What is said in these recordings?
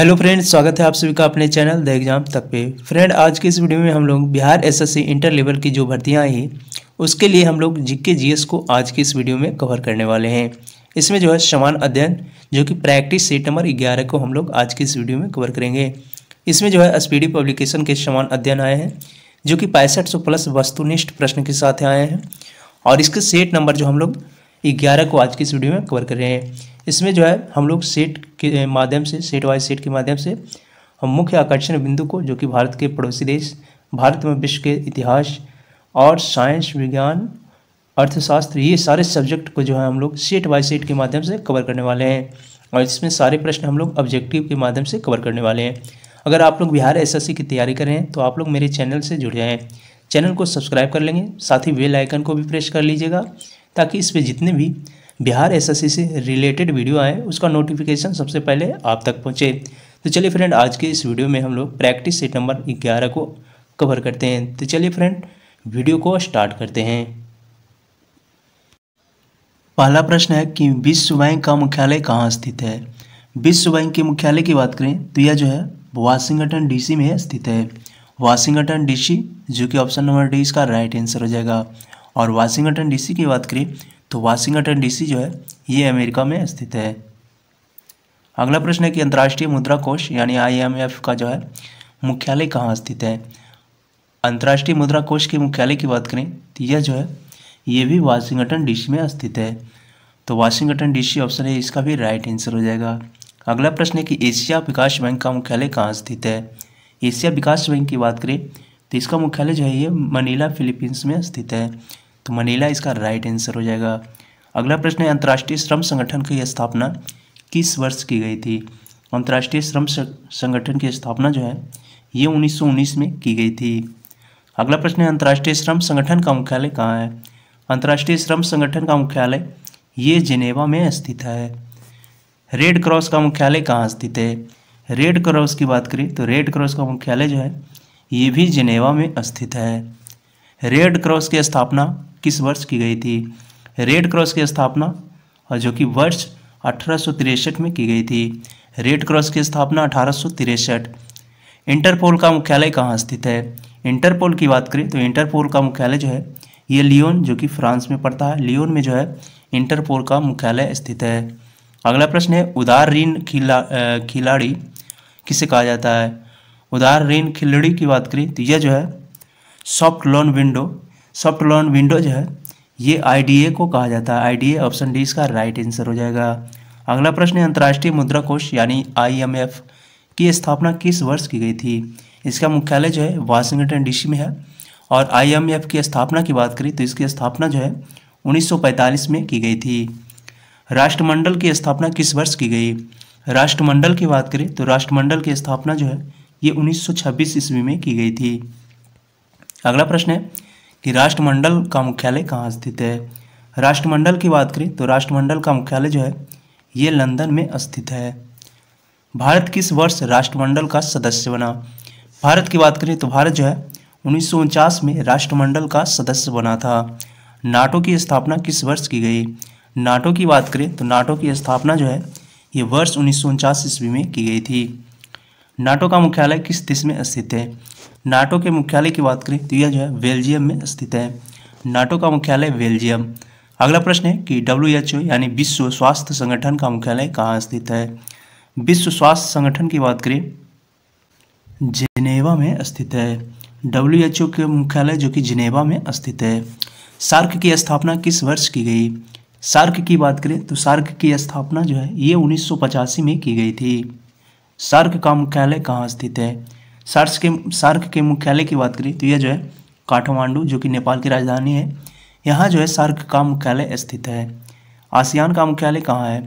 hello friends स्वागत है आप सभी का अपने चैनल द एग्जाम तक पे फ्रेंड आज के इस वीडियो में हम लोग बिहार एसएससी इंटर लेवल की जो भर्तियां आई उसके लिए हम लोग जीके जीएस को आज के इस वीडियो में कवर करने वाले हैं इसमें जो है समान अध्ययन जो कि प्रैक्टिस सेट नंबर ग्यारह को हम लोग आज के इस वीडियो में कवर करेंगे इसमें जो है स्पीडी पब्लिकेशन के समान अध्ययन आए हैं जो कि पैंसठ प्लस वस्तुनिष्ठ प्रश्न के साथ आए हैं और इसके सेट नंबर जो हम लोग ग्यारह को आज की इस वीडियो में कवर कर रहे हैं इसमें जो है हम लोग सेट के माध्यम से सेट वाइज सेट के माध्यम से हम मुख्य आकर्षण बिंदु को जो कि भारत के पड़ोसी देश भारत में विश्व के इतिहास और साइंस विज्ञान अर्थशास्त्र ये सारे सब्जेक्ट को जो है हम लोग सेट बाय सेट के माध्यम से कवर करने वाले हैं और इसमें सारे प्रश्न हम लोग ऑब्जेक्टिव के माध्यम से कवर करने वाले हैं अगर आप लोग बिहार एसएससी की तैयारी कर रहे हैं तो आप लोग मेरे चैनल से जुड़ जाएँ चैनल को सब्सक्राइब कर लेंगे साथ ही वेल आइकन को भी प्रेस कर लीजिएगा ताकि इस पर जितने भी बिहार एसएससी से रिलेटेड वीडियो आए उसका नोटिफिकेशन सबसे पहले आप तक पहुँचे तो चलिए फ्रेंड आज के इस वीडियो में हम लोग प्रैक्टिस सेट नंबर ग्यारह को कवर करते हैं तो चलिए फ्रेंड वीडियो को स्टार्ट करते हैं पहला प्रश्न है कि विश्व बैंक का मुख्यालय कहाँ स्थित है विश्व बैंक के मुख्यालय की बात करें तो यह जो है वाशिंगटन डीसी में स्थित है वाशिंगटन डीसी जो कि ऑप्शन नंबर डी इसका राइट आंसर हो जाएगा और वाशिंगटन डीसी की बात करें तो वाशिंगटन डीसी जो है ये अमेरिका में स्थित है अगला प्रश्न है कि अंतर्राष्ट्रीय मुद्रा कोष यानी आईएमएफ का जो है मुख्यालय कहाँ स्थित है अंतर्राष्ट्रीय मुद्रा कोष के मुख्यालय की बात करें तो यह जो है ये भी वाशिंगटन डीसी में स्थित है तो वाशिंगटन डीसी ऑप्शन है इसका भी राइट आंसर हो जाएगा अगला प्रश्न है कि एशिया विकास बैंक का मुख्यालय कहाँ स्थित है एशिया विकास बैंक की बात करें तो इसका मुख्यालय जो है ये मनीला फिलीपींस में स्थित है तो मनीला इसका राइट आंसर हो जाएगा अगला प्रश्न है अंतर्राष्ट्रीय श्रम संगठन की स्थापना किस वर्ष की गई थी अंतर्राष्ट्रीय श्रम संगठन की स्थापना जो है ये 1919 में की गई थी अगला प्रश्न है अंतर्राष्ट्रीय श्रम संगठन का मुख्यालय कहाँ है अंतर्राष्ट्रीय श्रम संगठन का मुख्यालय ये जिनेवा में स्थित है रेड क्रॉस का मुख्यालय कहाँ स्थित है रेड क्रॉस की बात करें तो रेड क्रॉस का मुख्यालय जो है ये भी जिनेवा में स्थित है रेड क्रॉस की स्थापना किस वर्ष की गई थी रेड क्रॉस की स्थापना और जो कि वर्ष अठारह में की गई थी रेड क्रॉस की स्थापना अठारह इंटरपोल का मुख्यालय कहाँ स्थित है इंटरपोल की बात करें तो इंटरपोल का मुख्यालय जो है ये लियोन जो कि फ्रांस में पड़ता है लियोन में जो है इंटरपोल का मुख्यालय स्थित है अगला प्रश्न है उदार ऋण खिला खिलाड़ी किसे कहा जाता है उदार ऋण खिलाड़ी की बात करें तो यह जो है soft loan window soft loan window जो है ये आई को कहा जाता है आई ऑप्शन डी इसका राइट आंसर हो जाएगा अगला प्रश्न है अंतर्राष्ट्रीय मुद्रा कोष यानी आई की स्थापना किस वर्ष की गई थी इसका मुख्यालय जो है वाशिंगटन डीसी में है और आई की स्थापना की बात करें तो इसकी स्थापना जो है 1945 में की गई थी राष्ट्रमंडल की स्थापना किस वर्ष की गई राष्ट्रमंडल की बात करें तो राष्ट्रमंडल की स्थापना जो है ये 1926 ईस्वी में की गई थी अगला प्रश्न है कि राष्ट्रमंडल का मुख्यालय कहाँ स्थित है राष्ट्रमंडल की बात करें तो राष्ट्रमंडल का मुख्यालय जो है ये लंदन में स्थित है भारत किस वर्ष राष्ट्रमंडल का सदस्य बना भारत की बात करें तो भारत जो है उन्नीस में राष्ट्रमंडल का सदस्य बना था नाटो की स्थापना किस वर्ष की गई नाटो की बात करें तो नाटो की स्थापना जो है ये वर्ष उन्नीस ईस्वी में की गई थी नाटो का मुख्यालय किस देश में स्थित है नाटो के मुख्यालय की बात करें तो यह जो है बेल्जियम में स्थित है नाटो का मुख्यालय बेल्जियम अगला प्रश्न है कि डब्ल्यू एच ओ यानी विश्व स्वास्थ्य संगठन का मुख्यालय कहाँ स्थित है विश्व स्वास्थ्य संगठन की बात करें जिनेवा में स्थित है डब्ल्यू एच ओ के मुख्यालय जो कि जिनेवा में स्थित है सार्क की स्थापना किस वर्ष की गई सार्क की बात करें तो सार्क की स्थापना जो है ये उन्नीस में की गई थी सार्क का मुख्यालय कहाँ स्थित है सार्स के सार्क के मुख्यालय की बात करें तो यह जो है काठमांडू जो कि नेपाल की राजधानी है यहाँ जो है सार्क का मुख्यालय स्थित है आसियान का मुख्यालय कहाँ है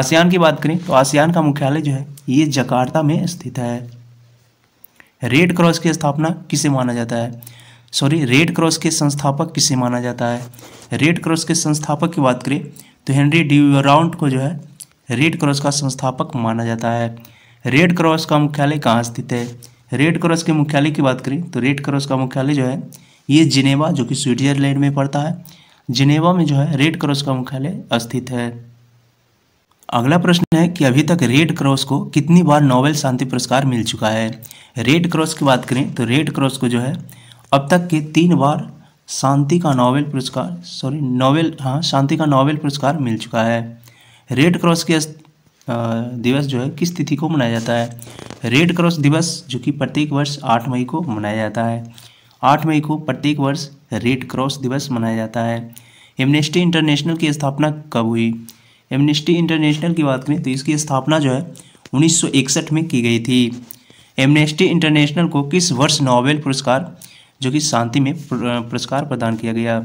आसियान की बात करें तो आसियान का मुख्यालय जो है ये जकार्ता में स्थित है रेड क्रॉस की स्थापना किसे माना जाता है सॉरी रेड क्रॉस के संस्थापक किसे माना जाता है रेड क्रॉस के संस्थापक की बात करें तो हेनरी डी राउंड को जो है रेड क्रॉस का संस्थापक माना जाता है रेड क्रॉस का मुख्यालय कहाँ स्थित है रेड क्रॉस के मुख्यालय की बात करें तो रेड क्रॉस का मुख्यालय जो है ये जिनेवा जो कि स्विट्जरलैंड में पड़ता है जिनेवा में जो है रेड क्रॉस का मुख्यालय स्थित है अगला प्रश्न है कि अभी तक रेड क्रॉस को कितनी बार नोबेल शांति पुरस्कार मिल चुका है रेड क्रॉस की बात करें तो रेड क्रॉस को जो है अब तक के तीन बार शांति का नोबेल पुरस्कार सॉरी नोबेल हाँ शांति का नोबेल पुरस्कार मिल चुका है रेड क्रॉस की दिवस जो है किस तिथि को मनाया जाता है रेड क्रॉस दिवस जो कि प्रत्येक वर्ष आठ मई को मनाया जाता है आठ मई को प्रत्येक वर्ष रेड क्रॉस दिवस मनाया जाता है एमनेस्टी इंटरनेशनल की स्थापना कब हुई एमनेस्टी इंटरनेशनल की बात करें तो इसकी स्थापना जो है 1961 में की गई थी एमनेस्टी इंटरनेशनल को किस वर्ष नोबेल पुरस्कार जो कि शांति में पुरस्कार प्रदान किया गया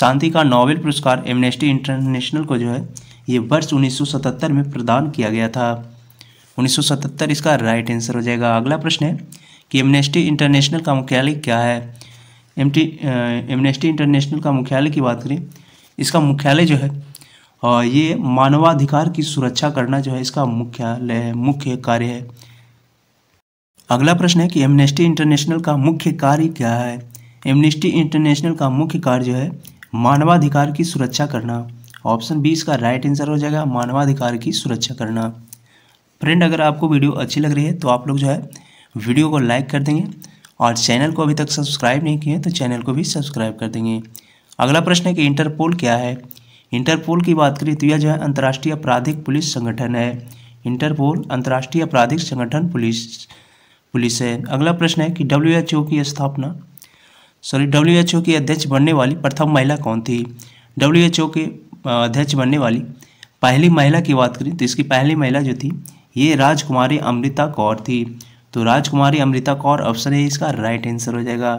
शांति का नोबेल पुरस्कार एमनेस्टी इंटरनेशनल को जो है ये वर्ष 1977 में प्रदान किया गया था 1977 इसका राइट आंसर हो जाएगा अगला प्रश्न है कि एमनेस्टी इंटरनेशनल का मुख्यालय क्या है एम एमनेस्टी इंटरनेशनल का मुख्यालय की बात करें इसका मुख्यालय जो है और ये मानवाधिकार की सुरक्षा करना जो है इसका मुख्यालय है मुख्य कार्य है अगला प्रश्न है कि एमनेस्टी इंटरनेशनल का मुख्य कार्य क्या है एमनेस्टी इंटरनेशनल का मुख्य कार्य जो है मानवाधिकार की सुरक्षा करना ऑप्शन बी इसका राइट आंसर हो जाएगा मानवाधिकार की सुरक्षा करना फ्रेंड अगर आपको वीडियो अच्छी लग रही है तो आप लोग जो है वीडियो को लाइक कर देंगे और चैनल को अभी तक सब्सक्राइब नहीं किए तो चैनल को भी सब्सक्राइब कर देंगे अगला प्रश्न है कि इंटरपोल क्या है इंटरपोल की बात करें तो यह जो है अंतर्राष्ट्रीय आपराधिक पुलिस संगठन है इंटरपोल अंतर्राष्ट्रीय आपराधिक संगठन पुलिस पुलिस है अगला प्रश्न है कि डब्ल्यू की स्थापना सॉरी डब्ल्यू की अध्यक्ष बनने वाली प्रथम महिला कौन थी डब्ल्यू के अध्यक्ष बनने वाली पहली महिला की बात करें तो इसकी पहली महिला जो थी ये राजकुमारी अमृता कौर थी तो राजकुमारी अमृता कौर ऑप्शन है इसका राइट आंसर हो जाएगा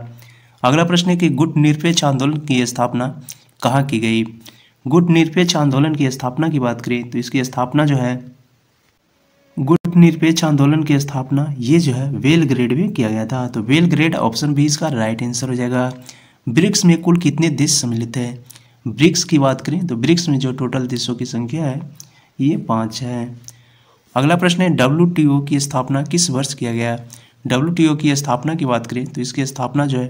अगला प्रश्न है कि गुट निरपेक्ष आंदोलन की स्थापना कहाँ की गई गुट निरपेक्ष आंदोलन की स्थापना की बात करें तो इसकी स्थापना जो है गुट निरपेक्ष आंदोलन की स्थापना ये जो है वेल ग्रेड में किया गया था तो वेल ग्रेड ऑप्शन भी इसका राइट आंसर हो जाएगा ब्रिक्स में कुल कितने देश सम्मिलित हैं ब्रिक्स की बात करें तो ब्रिक्स में जो टोटल देशों की संख्या है ये पाँच है अगला प्रश्न है डब्ल्यू की स्थापना किस वर्ष किया गया डब्ल्यू की स्थापना की बात करें तो इसकी स्थापना जो है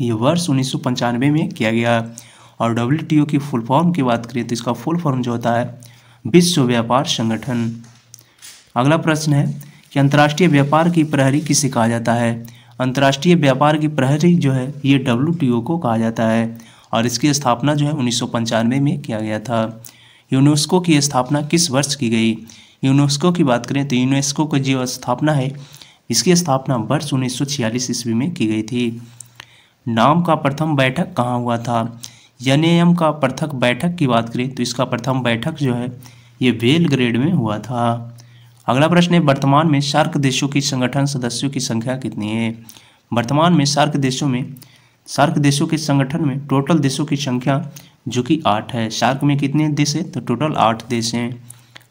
ये वर्ष उन्नीस में किया गया और डब्ल्यू की फुल फॉर्म की बात करें तो इसका फुल फॉर्म जो होता है विश्व व्यापार संगठन अगला प्रश्न है कि अंतर्राष्ट्रीय व्यापार की प्रहरी किसे कहा जाता है अंतर्राष्ट्रीय व्यापार की प्रहरी जो है ये डब्ल्यू को कहा जाता है और इसकी स्थापना जो है उन्नीस में किया गया था यूनेस्को की स्थापना किस वर्ष की गई यूनेस्को की बात करें तो यूनेस्को की जो स्थापना है इसकी स्थापना वर्ष उन्नीस ईस्वी में की गई थी नाम का प्रथम बैठक कहाँ हुआ था एन का प्रथक बैठक की बात करें तो इसका प्रथम बैठक जो है ये वेल ग्रेड में हुआ था अगला प्रश्न है वर्तमान में सार्क देशों की संगठन सदस्यों की संख्या कितनी है वर्तमान में सार्क देशों में सार्क देशों के संगठन में टोटल देशों की संख्या जो कि आठ है सार्क में कितने देश हैं तो टोटल आठ देश हैं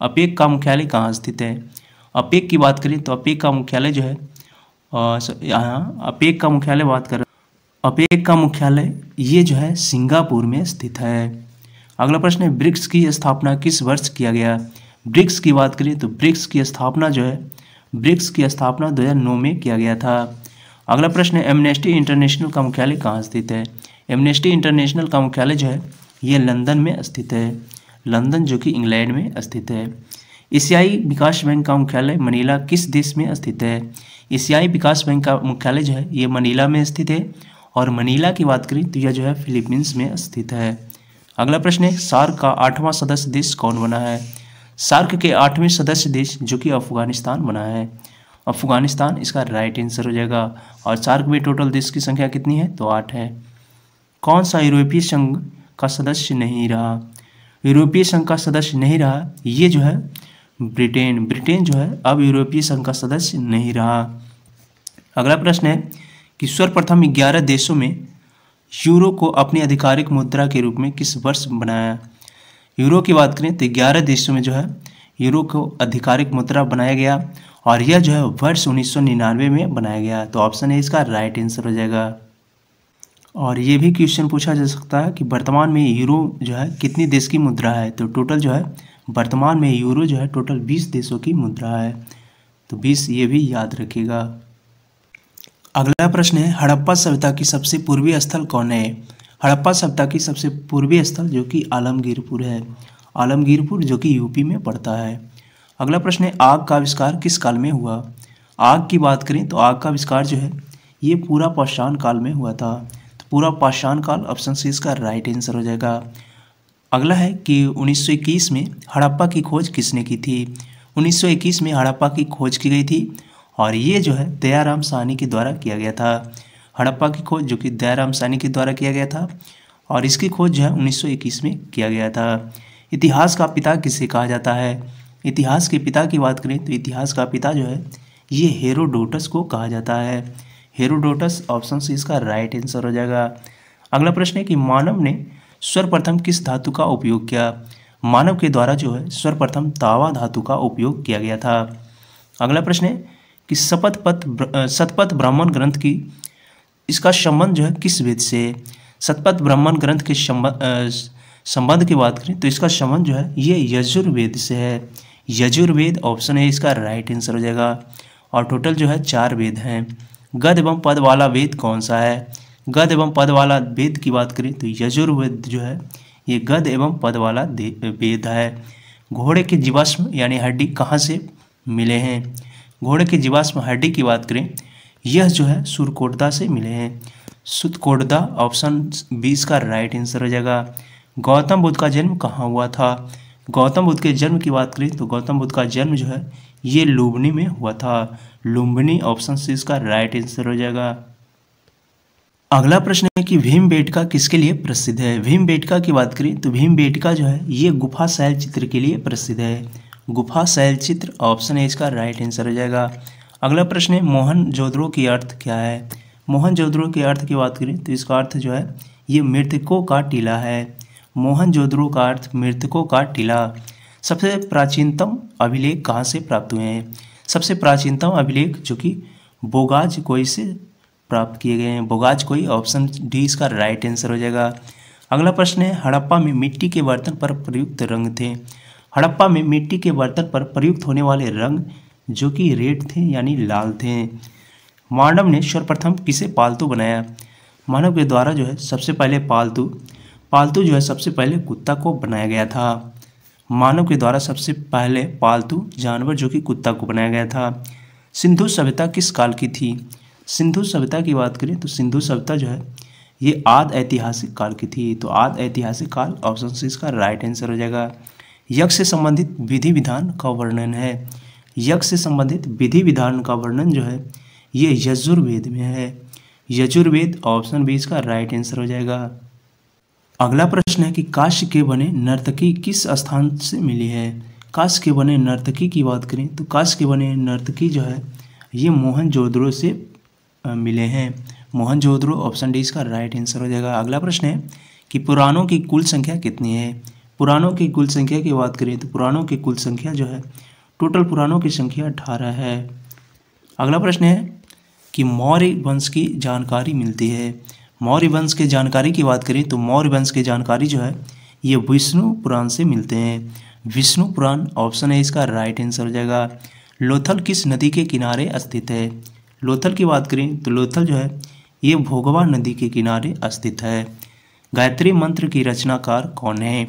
अपेक का मुख्यालय कहाँ स्थित है अपेक की बात करें तो अपेक का मुख्यालय जो है यहाँ अपेक का मुख्यालय बात कर अपेक का मुख्यालय ये जो है सिंगापुर में स्थित है अगला प्रश्न है ब्रिक्स की स्थापना किस वर्ष किया गया ब्रिक्स की बात करें तो ब्रिक्स की स्थापना जो है ब्रिक्स की स्थापना 2009 में किया गया था अगला प्रश्न है एमनेस्टी इंटरनेशनल का मुख्यालय कहाँ स्थित है एमनेस्टी इंटरनेशनल का मुख्यालय जो है ये लंदन में स्थित है लंदन जो कि इंग्लैंड में स्थित है एशियाई विकास बैंक का मुख्यालय मनीला किस देश में स्थित है एशियाई विकास बैंक का मुख्यालय जो है ये मनीला में स्थित है और मनीला की बात करें तो यह जो है फिलीपींस में स्थित है अगला प्रश्न है सार्क का आठवां सदस्य देश कौन बना है सार्क के आठवें सदस्य देश जो कि अफगानिस्तान बना है अफगानिस्तान इसका राइट आंसर हो जाएगा और सार्क में टोटल देश की संख्या कितनी है तो आठ है कौन सा यूरोपीय संघ का सदस्य नहीं रहा यूरोपीय संघ का सदस्य नहीं रहा ये जो है ब्रिटेन ब्रिटेन जो है अब यूरोपीय संघ का सदस्य नहीं रहा अगला प्रश्न है कि सर्वप्रथम ग्यारह देशों में यूरो को अपनी आधिकारिक मुद्रा के रूप में किस वर्ष बनाया यूरो की बात करें तो ग्यारह देशों में जो है यूरो को आधिकारिक मुद्रा बनाया गया और यह जो है वर्ष उन्नीस में बनाया गया तो ऑप्शन है इसका राइट आंसर हो जाएगा और ये भी क्वेश्चन पूछा जा सकता है कि वर्तमान में यूरो जो है कितनी देश की मुद्रा है तो टोटल जो है वर्तमान में यूरो जो है टोटल बीस देशों की मुद्रा है तो बीस ये भी याद रखिएगा अगला प्रश्न है हड़प्पा सभ्यता की सबसे पूर्वी स्थल कौन है हड़प्पा सभ्यता की सबसे पूर्वी स्थल जो कि आलमगीरपुर है आलमगीरपुर जो कि यूपी में पड़ता है अगला प्रश्न है आग का आविष्कार किस काल में हुआ आग की बात करें तो आग का आविष्कार जो है ये पूरा पाषाण काल में हुआ था तो पूरा पाषाण काल ऑप्शन सी इसका राइट आंसर हो जाएगा अगला है कि 1921 में हड़प्पा की खोज किसने की थी 1921 में हड़प्पा की खोज की गई थी और ये जो है दयाराम सहनी के द्वारा किया गया था हड़प्पा की खोज जो कि दयाराम सहनी के द्वारा किया गया था और इसकी खोज जो है उन्नीस में किया गया था इतिहास का पिता किसे कहा जाता है इतिहास के पिता की बात करें तो इतिहास का पिता जो है ये हेरोडोटस को कहा जाता है हेरोडोटस ऑप्शन से इसका राइट आंसर हो जाएगा अगला प्रश्न है कि मानव ने सर्वप्रथम किस धातु का उपयोग किया मानव के द्वारा जो है सर्वप्रथम तावा धातु का उपयोग किया गया था अगला प्रश्न है कि शपथ पथ शतपथ ब्राह्मण ग्रंथ की इसका संबंध जो है किस वेद से शतपथ ब्राह्मण ग्रंथ के संबंध संबंध की बात करें तो इसका संबंध जो है ये यजुर्वेद से है यजुर्वेद ऑप्शन है इसका राइट आंसर हो जाएगा और टोटल जो है चार वेद हैं गद एवं पद वाला वेद कौन सा है गद एवं पद वाला वेद की बात करें तो यजुर्वेद जो है ये गद एवं पद वाला वेद है घोड़े के जीवाश्म यानी हड्डी कहाँ से मिले हैं घोड़े के जीवाश्म हड्डी की बात करें यह जो है सुरकोटदा से मिले हैं सुतकोटदा ऑप्शन बीस का राइट आंसर हो जाएगा गौतम बुद्ध का जन्म कहाँ हुआ था गौतम बुद्ध के जन्म की बात करें तो गौतम बुद्ध का जन्म जो है ये लुम्बिनी में हुआ था लुम्बिनी ऑप्शन सी इसका राइट आंसर हो जाएगा अगला प्रश्न है कि भीम बेटका किसके लिए प्रसिद्ध है भीम बेटका की बात करें तो भीम बेटका जो है ये गुफा शैल चित्र के लिए प्रसिद्ध है गुफा शैल चित्र ऑप्शन है इसका राइट आंसर हो जाएगा अगला प्रश्न है मोहन जोदड़ो की अर्थ क्या है मोहन जोदड़ो के अर्थ की बात करें तो इसका अर्थ जो है ये मृतकों का टीला है मोहन जोधरो का अर्थ मृतकों का टीला सबसे प्राचीनतम अभिलेख कहाँ से प्राप्त हुए हैं सबसे प्राचीनतम अभिलेख जो कि बोगाज कोई से प्राप्त किए गए हैं बोगाज कोई ऑप्शन डी इसका राइट आंसर हो जाएगा अगला प्रश्न है हड़प्पा में मिट्टी के बर्तन पर प्रयुक्त रंग थे हड़प्पा में मिट्टी के बर्तन पर प्रयुक्त होने वाले रंग जो कि रेड थे यानी लाल थे मानव ने सर्वप्रथम किसे पालतू बनाया मानव के द्वारा जो है सबसे पहले पालतू पालतू जो है सबसे पहले कुत्ता को बनाया गया था मानव के द्वारा सबसे पहले पालतू जानवर जो कि कुत्ता को बनाया गया था सिंधु सभ्यता किस काल की थी सिंधु सभ्यता की बात करें तो सिंधु सभ्यता जो है ये आद ऐतिहासिक काल की थी तो आद ऐतिहासिक काल ऑप्शन सी इसका राइट आंसर हो जाएगा यज्ञ से संबंधित विधि विधान का वर्णन है यज्ञ से संबंधित विधि विधान का वर्णन जो है ये यजुर्वेद में है यजुर्वेद ऑप्शन बी इसका राइट आंसर हो जाएगा अगला प्रश्न है कि काश के बने नर्तकी किस स्थान से मिली है काश के बने नर्तकी की बात करें तो काश के बने नर्तकी जो है ये मोहन जोधड़ो से मिले हैं मोहन जोधड़ो ऑप्शन डी इसका राइट आंसर हो जाएगा अगला प्रश्न है कि पुराणों की कुल संख्या कितनी है पुराणों की कुल संख्या की बात करें तो पुराणों की कुल संख्या जो है टोटल पुराणों की संख्या अठारह है अगला प्रश्न है कि मौर्य वंश की जानकारी मिलती है मौर्य वंश के जानकारी की बात करें तो मौर्य वंश की जानकारी जो है ये विष्णु पुराण से मिलते हैं विष्णु पुराण ऑप्शन है इसका राइट आंसर हो जाएगा लोथल किस नदी के किनारे स्थित है लोथल की बात करें तो लोथल जो है ये भोगवा नदी के किनारे स्थित है गायत्री मंत्र के रचनाकार कौन है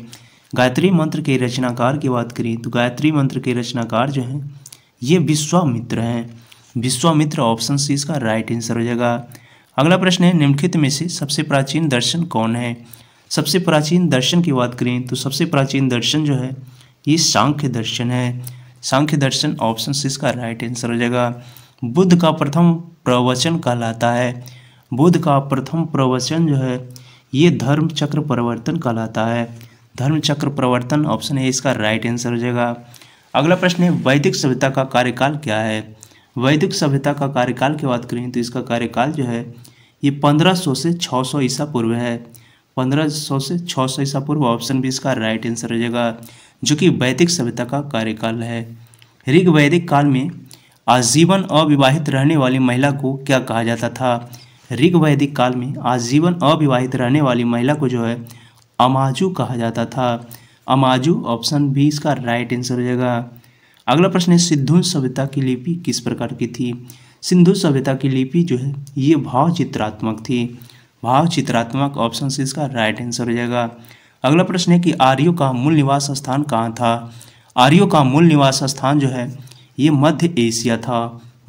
गायत्री मंत्र के रचनाकार की बात करें तो गायत्री मंत्र के रचनाकार जो हैं ये विश्वामित्र हैं विश्वामित्र ऑप्शन सी इसका राइट आंसर हो जाएगा अगला प्रश्न है निम्नलिखित में से सबसे प्राचीन दर्शन कौन है सबसे प्राचीन दर्शन की बात करें तो सबसे प्राचीन दर्शन जो है ये सांख्य दर्शन है सांख्य दर्शन ऑप्शन सी इसका राइट आंसर हो जाएगा बुद्ध का प्रथम प्रवचन कहलाता है बुद्ध का प्रथम प्रवचन जो है ये धर्म चक्र प्रवर्तन कहलाता है धर्म चक्र प्रवर्तन ऑप्शन है इसका राइट आंसर हो जाएगा अगला प्रश्न है वैदिक सभ्यता का कार्यकाल क्या है वैदिक सभ्यता का कार्यकाल की बात करें तो इसका कार्यकाल जो है ये 1500 से 600 ईसा पूर्व है 1500 से 600 ईसा पूर्व ऑप्शन बी इसका राइट आंसर हो जाएगा जो कि वैदिक सभ्यता का कार्यकाल है ऋग वैदिक काल में आजीवन अविवाहित रहने वाली महिला को क्या कहा जाता था ऋग वैदिक काल में आजीवन अविवाहित रहने वाली महिला को जो है अमाजू कहा जाता था अमाजू ऑप्शन बी इसका राइट आंसर हो जाएगा अगला प्रश्न है सिद्धू सभ्यता की लिपि किस प्रकार की थी सिंधु सभ्यता की लिपि जो है ये भाव चित्रात्मक थी भाव चित्रात्मक ऑप्शन से इसका राइट आंसर हो जाएगा अगला प्रश्न है कि आर्यो का मूल निवास स्थान कहाँ था आर्यो का मूल निवास स्थान जो है ये मध्य एशिया था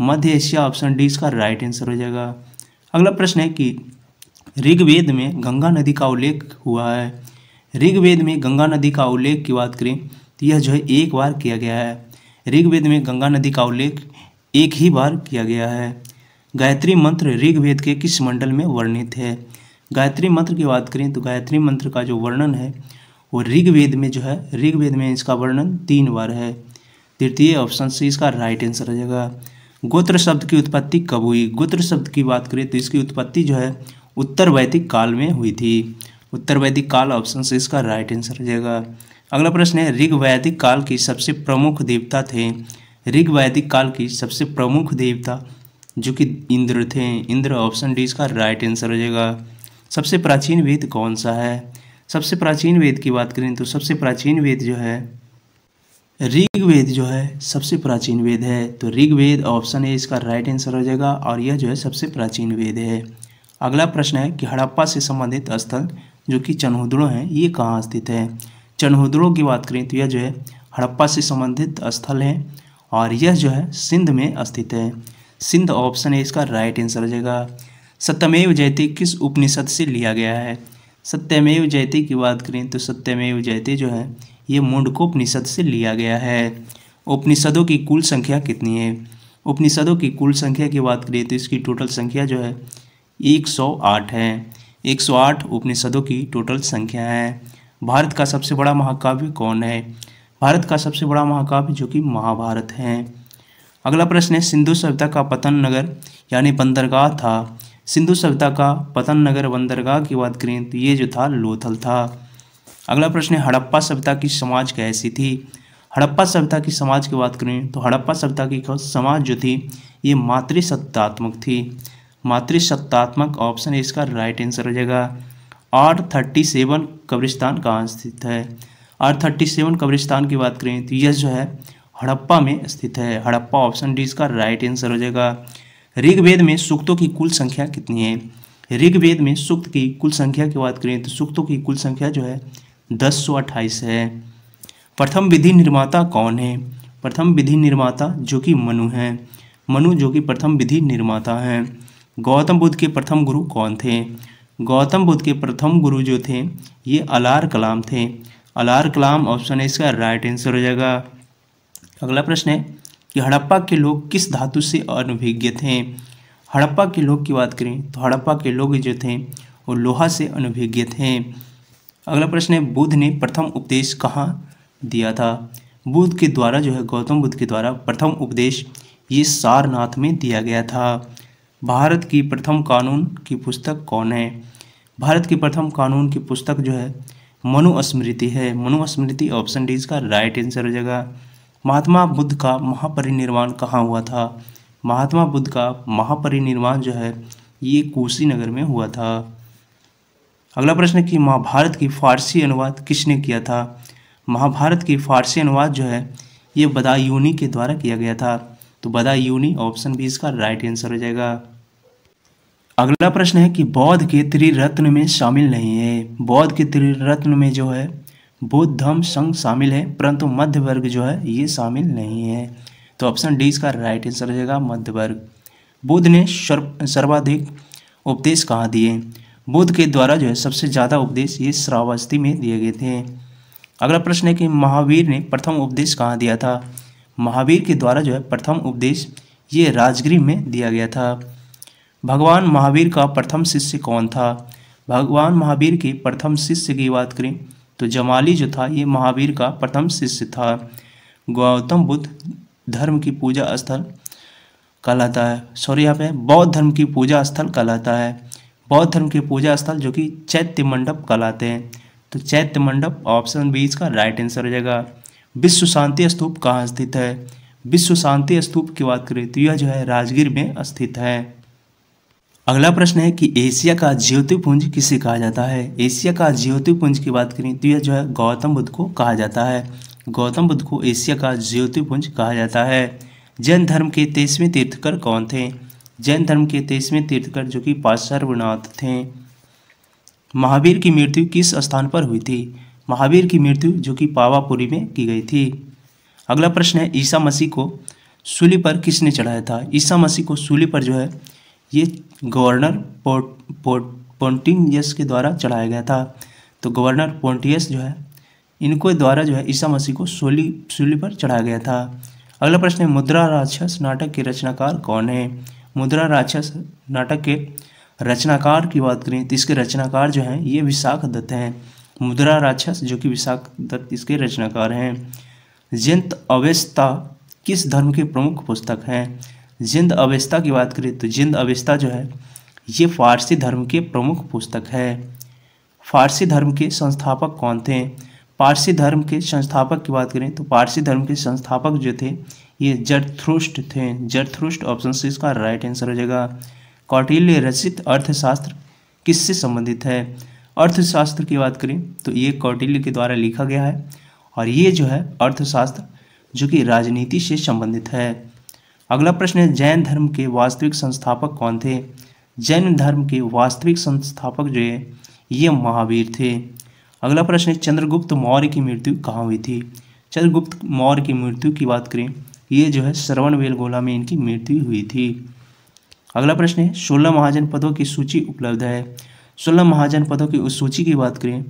मध्य एशिया ऑप्शन डी इसका राइट आंसर हो जाएगा अगला प्रश्न है कि ऋग्वेद में गंगा नदी का उल्लेख हुआ है ऋग्वेद में गंगा नदी का उल्लेख की बात करें तो यह जो है एक बार किया गया है ऋग्वेद में गंगा नदी का उल्लेख एक ही बार किया गया है गायत्री मंत्र ऋग्वेद के किस मंडल में वर्णित है गायत्री मंत्र की बात करें तो गायत्री मंत्र का जो वर्णन है वो ऋग्वेद में जो है ऋग्वेद में इसका वर्णन तीन बार है तृतीय ऑप्शन से इसका राइट आंसर आ जाएगा गोत्र शब्द की उत्पत्ति कब हुई गोत्र शब्द की बात करें तो इसकी उत्पत्ति जो है उत्तर वैदिक काल में हुई थी उत्तर वैदिक काल ऑप्शन से इसका राइट आंसर आ जाएगा अगला प्रश्न है ऋग वैदिक काल की सबसे प्रमुख देवता थे ऋग वैदिक काल की सबसे प्रमुख देवता जो कि इंद्र थे इंद्र ऑप्शन डी इसका राइट आंसर हो जाएगा सबसे प्राचीन वेद कौन सा है सबसे प्राचीन वेद की बात करें तो सबसे प्राचीन वेद जो है ऋग्वेद जो है सबसे प्राचीन वेद है तो ऋग्वेद ऑप्शन ए इसका राइट आंसर हो जाएगा और यह जो है सबसे प्राचीन वेद है अगला प्रश्न है कि हड़प्पा से संबंधित स्थल जो कि चन्हुद्रो है ये कहाँ स्थित है चन्हुद्रो की बात करें तो यह जो है हड़प्पा से संबंधित स्थल है और यह जो है सिंध में स्थित है सिंध ऑप्शन है इसका राइट आंसर हो जाएगा सत्यमेव जयते किस उपनिषद से लिया गया है सत्यमेव जयते की बात करें तो सत्यमेव जयते जो है ये मुंडकोपनिषद से लिया गया है उपनिषदों की कुल संख्या कितनी है उपनिषदों की कुल संख्या की बात करें तो इसकी टोटल संख्या जो है 108 है 108 उपनिषदों की टोटल संख्या है भारत का सबसे बड़ा महाकाव्य कौन है भारत का सबसे बड़ा महाकाव्य जो कि महाभारत है अगला प्रश्न है सिंधु सभ्यता का पतन नगर यानी बंदरगाह था सिंधु सभ्यता का पतन नगर बंदरगाह की बात करें तो ये जो था लोथल था अगला प्रश्न है हड़प्पा सभ्यता की समाज कैसी थी हड़प्पा सभ्यता की समाज की बात करें तो हड़प्पा सभ्यता की समाज जो थी ये मातृसत्तात्मक थी मातृसत्तात्मक ऑप्शन इसका राइट आंसर हो जाएगा आठ थर्टी सेवन कब्रिस्तान कहाँ स्थित है और थर्टी सेवन कब्रिस्तान की बात करें तो यह जो है हड़प्पा में स्थित है हड़प्पा ऑप्शन डी इसका राइट आंसर हो जाएगा ऋग्वेद में सूक्तों की कुल संख्या कितनी है ऋग्वेद में सूक्त की कुल संख्या की बात करें तो सूक्तों की कुल संख्या जो है दस सौ अट्ठाईस है प्रथम विधि निर्माता कौन है प्रथम विधि निर्माता जो कि मनु है मनु जो कि प्रथम विधि निर्माता हैं गौतम बुद्ध के प्रथम गुरु कौन थे गौतम बुद्ध के प्रथम गुरु जो थे ये अलार कलाम थे अलार कलाम ऑप्शन है इसका राइट आंसर हो जाएगा अगला प्रश्न है कि हड़प्पा के लोग किस धातु से अनुभिज्ञ थे हड़प्पा के लोग की बात करें तो हड़प्पा के लोग जो थे वो लोहा से अनुभिज्ञ थे अगला प्रश्न है बुद्ध ने प्रथम उपदेश कहाँ दिया था बुद्ध के द्वारा जो है गौतम बुद्ध के द्वारा प्रथम उपदेश ये सारनाथ में दिया गया था भारत की प्रथम कानून की पुस्तक कौन है भारत की प्रथम कानून की पुस्तक जो है मनुस्मृति है मनुस्मृति ऑप्शन डी इसका राइट आंसर हो जाएगा महात्मा बुद्ध का महापरिनिर्वाण कहाँ हुआ था महात्मा बुद्ध का महापरिनिर्वाण जो है ये कुशीनगर में हुआ था अगला प्रश्न कि महाभारत की फारसी अनुवाद किसने किया था महाभारत की फारसी अनुवाद जो है ये बदायूनी के द्वारा किया गया था तो बदायूनी ऑप्शन भी इसका राइट आंसर हो जाएगा अगला प्रश्न है कि बौद्ध के त्रिरत्न में शामिल नहीं है बौद्ध के त्रिरत्न में जो है बौद्ध धर्म संघ शामिल है परंतु मध्य वर्ग जो है ये शामिल नहीं है तो ऑप्शन डी इसका राइट आंसर रहेगा मध्य वर्ग बुद्ध ने सर्वाधिक उपदेश कहाँ दिए बुद्ध के द्वारा जो है सबसे ज़्यादा उपदेश ये श्रावस्ती में दिए गए थे अगला प्रश्न है कि महावीर ने प्रथम उपदेश कहाँ दिया था महावीर के द्वारा जो है प्रथम उपदेश ये राजगृह में दिया गया था भगवान महावीर का प्रथम शिष्य कौन था भगवान महावीर के प्रथम शिष्य की बात करें तो जमाली जो था ये महावीर का प्रथम शिष्य था गौतम बुद्ध धर्म की पूजा स्थल कहलाता है सॉरी यहाँ पे बौद्ध धर्म की पूजा स्थल कहलाता है बौद्ध धर्म की पूजा स्थल जो कि चैत्य मंडप कहलाते हैं तो चैत्य मंडप ऑप्शन बी इसका राइट आंसर हो जाएगा विश्व शांति स्तूप कहाँ स्थित है विश्व शांति स्तूप की बात करें तो यह जो है राजगीर में स्थित है अगला प्रश्न है कि एशिया का ज्योतिपुंज किसे कहा जाता है एशिया का ज्योतिपुंज की बात करें तो यह जो है गौतम बुद्ध को कहा जाता है गौतम बुद्ध को एशिया का ज्योतिपुंज कहा जाता है जैन धर्म के तेईसवें तीर्थकर कौन थे जैन धर्म के तेईसवें तीर्थकर जो कि पाशर्वनाथ थे महावीर की मृत्यु किस स्थान पर हुई थी महावीर की मृत्यु जो कि पावापुरी में की गई थी अगला प्रश्न है ईसा मसीह को सूली पर किसने चढ़ाया था ईसा मसीह को सूली पर जो है ये गवर्नर पोर्ट पोर्ट पोंटिंगस के द्वारा चढ़ाया गया था तो गवर्नर पोंटियस जो है इनको द्वारा जो है ईसा मसीह को सोली सूली पर चढ़ाया गया था अगला प्रश्न है मुद्रा राक्षस नाटक के रचनाकार कौन है मुद्रा राक्षस नाटक के रचनाकार की बात करें तो इसके रचनाकार जो हैं ये विशाख दत्त हैं मुद्रा राक्षस जो कि विशाख दत्त इसके रचनाकार हैं जयंत अवेस्ता किस धर्म के प्रमुख पुस्तक हैं जिंद अवेस्ता की बात करें तो जिंद अवेस्ता जो है ये फारसी धर्म के प्रमुख पुस्तक है फारसी धर्म के संस्थापक कौन थे पारसी धर्म के संस्थापक की बात करें तो पारसी धर्म के संस्थापक जो थे ये जरथ्रुष्ट थे जरथ्रुष्ट ऑप्शन से इसका राइट आंसर हो जाएगा कौटिल्य रचित अर्थशास्त्र किससे संबंधित है अर्थशास्त्र की बात करें तो ये कौटिल्य के द्वारा लिखा गया है और ये जो है अर्थशास्त्र जो कि राजनीति से संबंधित है अगला प्रश्न है जैन धर्म के वास्तविक संस्थापक कौन थे जैन धर्म के वास्तविक संस्थापक जो है ये महावीर थे अगला प्रश्न है चंद्रगुप्त मौर्य की मृत्यु कहाँ हुई थी चंद्रगुप्त मौर्य की मृत्यु की बात करें ये जो है श्रवण वेलगोला में इनकी मृत्यु हुई थी अगला प्रश्न है सोलह महाजन पदों की सूची उपलब्ध है सोलह महाजन पदों की उस सूची की बात करें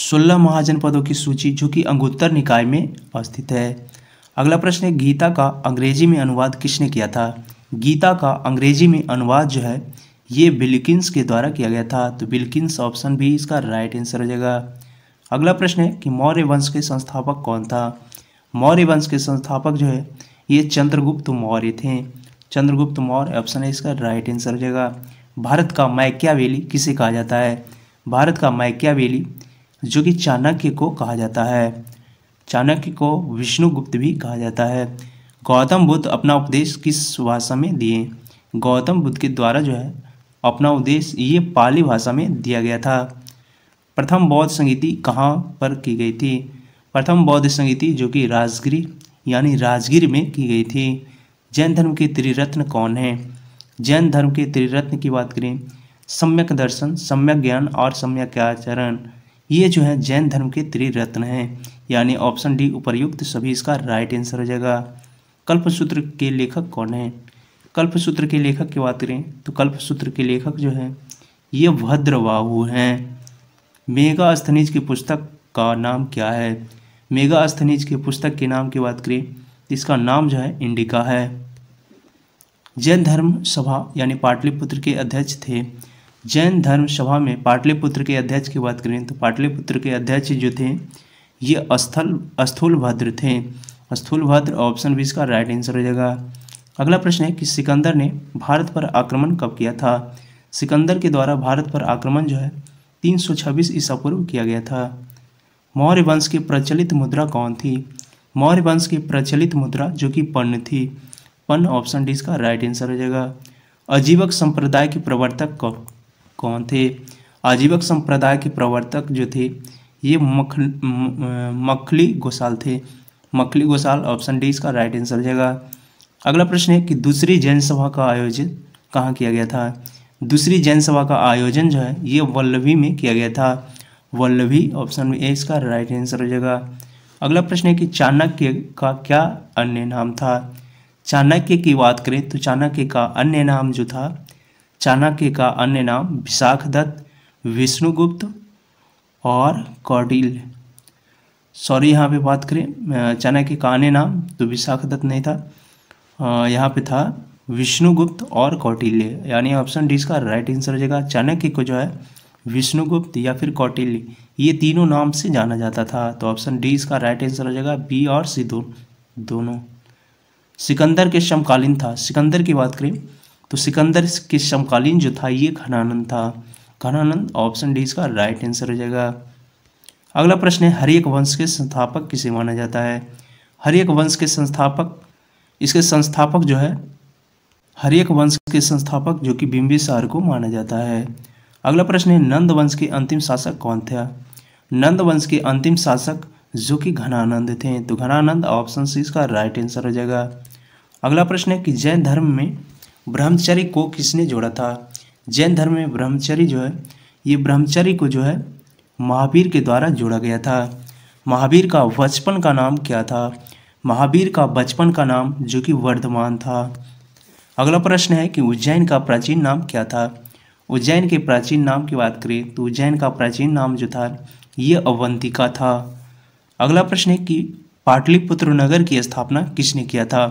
सोलह महाजन पदों की सूची जो कि अंगुत्तर निकाय में अवस्थित है अगला प्रश्न है गीता का अंग्रेजी में अनुवाद किसने किया था गीता का अंग्रेजी में अनुवाद जो है ये बिल्किंस के द्वारा किया गया था तो बिल्किंस ऑप्शन भी इसका राइट आंसर हो जाएगा अगला प्रश्न है कि मौर्य वंश के संस्थापक कौन था मौर्य वंश के संस्थापक जो है ये चंद्रगुप्त मौर्य थे चंद्रगुप्त मौर्य ऑप्शन है इसका राइट आंसर हो जाएगा भारत का माइक्यावेली किसे कहा जाता है भारत का माइक्यावेली जो कि चाणक्य को कहा जाता है चाणक्य को विष्णुगुप्त भी कहा जाता है गौतम बुद्ध अपना उपदेश किस भाषा में दिए गौतम बुद्ध के द्वारा जो है अपना उपदेश ये पाली भाषा में दिया गया था प्रथम बौद्ध संगीति कहाँ पर की गई थी प्रथम बौद्ध संगीति जो कि राजगिरी यानी राजगिर में की गई थी जैन धर्म के त्रिरत्न कौन हैं जैन धर्म के त्रिरत्न की बात करें सम्यक दर्शन सम्यक ज्ञान और सम्यक आचरण ये जो है जैन धर्म के त्रिरत्न हैं यानी ऑप्शन डी उपर्युक्त सभी इसका राइट आंसर हो जाएगा कल्पसूत्र के लेखक कौन है कल्पसूत्र के लेखक की बात करें तो कल्पसूत्र के लेखक जो है ये भद्रवाहु हैं मेगा अस्थनीज की पुस्तक का नाम क्या है मेगा अस्थनीज की पुस्तक के नाम की बात करें तो इसका नाम जो है इंडिका है जैन धर्म सभा यानी पाटलिपुत्र के अध्यक्ष थे जैन धर्म सभा में पाटलिपुत्र के अध्यक्ष की बात करें तो पाटलिपुत्र के अध्यक्ष जो थे ये स्थल भद्र थे स्थूलभद्र ऑप्शन भी इसका राइट आंसर हो जाएगा अगला प्रश्न है कि सिकंदर ने भारत पर आक्रमण कब किया था सिकंदर के द्वारा भारत पर आक्रमण जो है 326 ईसा पूर्व किया गया था मौर्य वंश की प्रचलित मुद्रा कौन थी मौर्य वंश की प्रचलित मुद्रा जो कि पन्न थी पन्न ऑप्शन डी इसका राइट आंसर हो जाएगा आजीवक संप्रदाय के प्रवर्तक कौन थे आजीवक संप्रदाय के प्रवर्तक जो थे ये मख मखली गोसाल थे मखली गोसाल ऑप्शन डी इसका राइट आंसर हो जाएगा अगला प्रश्न है कि दूसरी जैन सभा का आयोजन कहाँ किया गया था दूसरी जैन सभा का आयोजन जो है ये वल्लभी में किया गया था वल्लभी ऑप्शन ए इसका राइट आंसर हो जाएगा अगला प्रश्न है कि चाणक्य का क्या अन्य नाम था चाणक्य की बात करें तो चाणक्य का अन्य नाम जो था चाणक्य का अन्य नाम विशाख दत्त विष्णुगुप्त और कौटिल्य सॉरी यहाँ पे बात करें चाणक्य का आने नाम तो दत्त नहीं था यहाँ पे था विष्णुगुप्त और कौटिल्य यानी ऑप्शन डी इसका राइट आंसर हो जाएगा चाणक्य को जो है विष्णुगुप्त या फिर कौटिल्य ये तीनों नाम से जाना जाता था तो ऑप्शन डी इसका राइट आंसर हो जाएगा बी और सी दो, दोनों सिकंदर के समकालीन था सिकंदर की बात करें तो सिकंदर के समकालीन जो था ये खनानंद था घनानंद ऑप्शन डी इसका राइट आंसर हो जाएगा अगला प्रश्न है हरियक वंश के संस्थापक किसे माना जाता है हरियक वंश के संस्थापक इसके संस्थापक जो है हरियक वंश के संस्थापक जो कि सार को माना जाता है अगला प्रश्न है नंद वंश के अंतिम शासक कौन था नंद वंश के अंतिम शासक जो कि घनानंद थे तो घनानंद ऑप्शन सी इसका राइट आंसर हो जाएगा अगला प्रश्न है कि जैन धर्म में ब्रह्मचर्य को किसने जोड़ा था जैन धर्म में ब्रह्मचर्य जो है ये ब्रह्मचर्य को जो है महावीर के द्वारा जोड़ा गया था महावीर का बचपन का नाम क्या था महावीर का बचपन का नाम जो कि वर्धमान था अगला प्रश्न है कि उज्जैन का प्राचीन नाम क्या था उज्जैन के प्राचीन नाम की बात करें तो उज्जैन का प्राचीन नाम जो था ये अवंतिका था अगला प्रश्न है कि पाटलिपुत्र नगर की स्थापना किसने किया था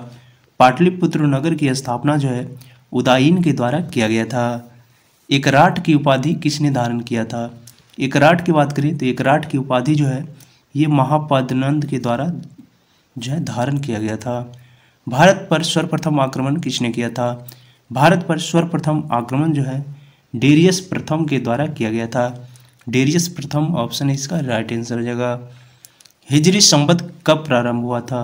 पाटलिपुत्र नगर की स्थापना जो है उदायन के द्वारा किया गया था एकराट की उपाधि किसने धारण किया था एकराट की बात करें तो एकराट की उपाधि जो है ये महापदनंद के द्वारा जो है धारण किया गया था भारत पर सर्वप्रथम आक्रमण किसने किया था भारत पर सर्वप्रथम आक्रमण जो है डेरियस प्रथम के द्वारा किया गया था डेरियस प्रथम ऑप्शन है इसका राइट आंसर हो जाएगा हिजरी संबद्ध कब प्रारंभ हुआ था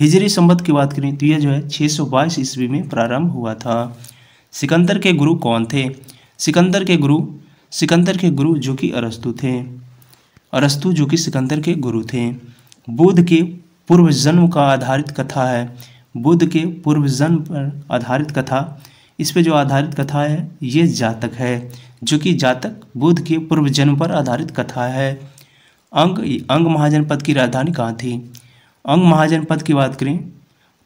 हिजरी संबद्ध की बात करें तो यह जो है 622 ईस्वी में प्रारंभ हुआ था सिकंदर के गुरु कौन थे सिकंदर के गुरु सिकंदर के गुरु जो कि अरस्तु थे अरस्तु जो कि सिकंदर के गुरु थे बुद्ध के पूर्व जन्म का आधारित कथा है बुद्ध के पूर्व जन्म पर आधारित कथा इस पे जो आधारित कथा है ये जातक है जो कि जातक बुद्ध के पूर्व जन्म पर आधारित कथा है अंग अंग महाजनपद की राजधानी कहाँ थी अंग महाजनपद की बात करें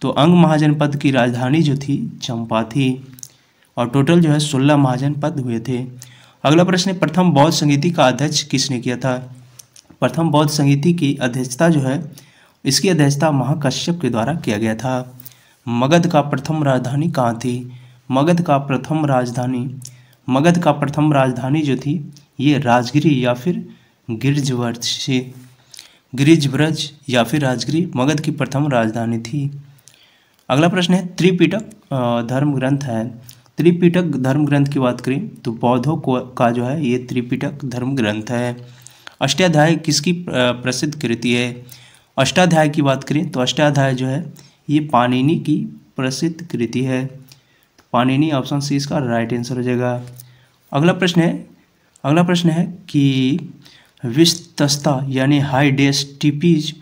तो अंग महाजनपद की राजधानी जो थी चंपा थी और टोटल जो है सोलह महाजन पद हुए थे अगला प्रश्न है प्रथम बौद्ध संगीति का अध्यक्ष किसने किया था प्रथम बौद्ध संगीति की अध्यक्षता जो है इसकी अध्यक्षता महाकश्यप के द्वारा किया गया था मगध का प्रथम राजधानी कहाँ थी मगध का प्रथम राजधानी मगध का प्रथम राजधानी जो थी ये राजगिरी या फिर गिरजवर्ष गिरिजव्रज या फिर राजगिरी मगध की प्रथम राजधानी थी अगला प्रश्न है त्रिपिटक धर्म ग्रंथ है त्रिपिटक धर्म ग्रंथ की बात करें तो बौद्धों को का जो है ये त्रिपिटक धर्म ग्रंथ है अष्टाध्याय किसकी प्रसिद्ध कृति है अष्टाध्याय की बात करें तो अष्टाध्याय जो है ये पाणिनि की प्रसिद्ध कृति है पाणिनि ऑप्शन सी इसका राइट आंसर हो जाएगा अगला प्रश्न है अगला प्रश्न है कि विस्तस्ता यानी हाइडेस्टिपीज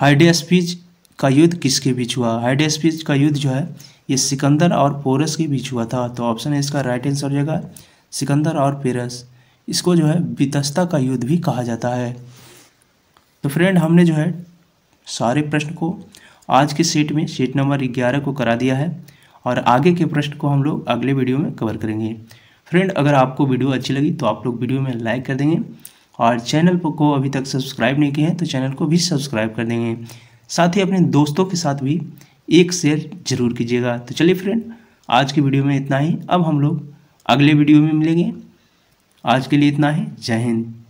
हाइडेस्पीज का युद्ध किसके बीच हुआ हाइडेस्पीज का युद्ध जो है ये सिकंदर और पोरस के बीच हुआ था तो ऑप्शन है इसका राइट आंसर हो जाएगा सिकंदर और पेरस इसको जो है वितस्ता का युद्ध भी कहा जाता है तो फ्रेंड हमने जो है सारे प्रश्न को आज के सीट में सेट नंबर ग्यारह को करा दिया है और आगे के प्रश्न को हम लोग अगले वीडियो में कवर करेंगे फ्रेंड अगर आपको वीडियो अच्छी लगी तो आप लोग वीडियो में लाइक कर देंगे और चैनल को अभी तक सब्सक्राइब नहीं किए हैं तो चैनल को भी सब्सक्राइब कर देंगे साथ ही अपने दोस्तों के साथ भी एक शेयर जरूर कीजिएगा तो चलिए फ्रेंड आज की वीडियो में इतना ही अब हम लोग अगले वीडियो में मिलेंगे आज के लिए इतना ही जय हिंद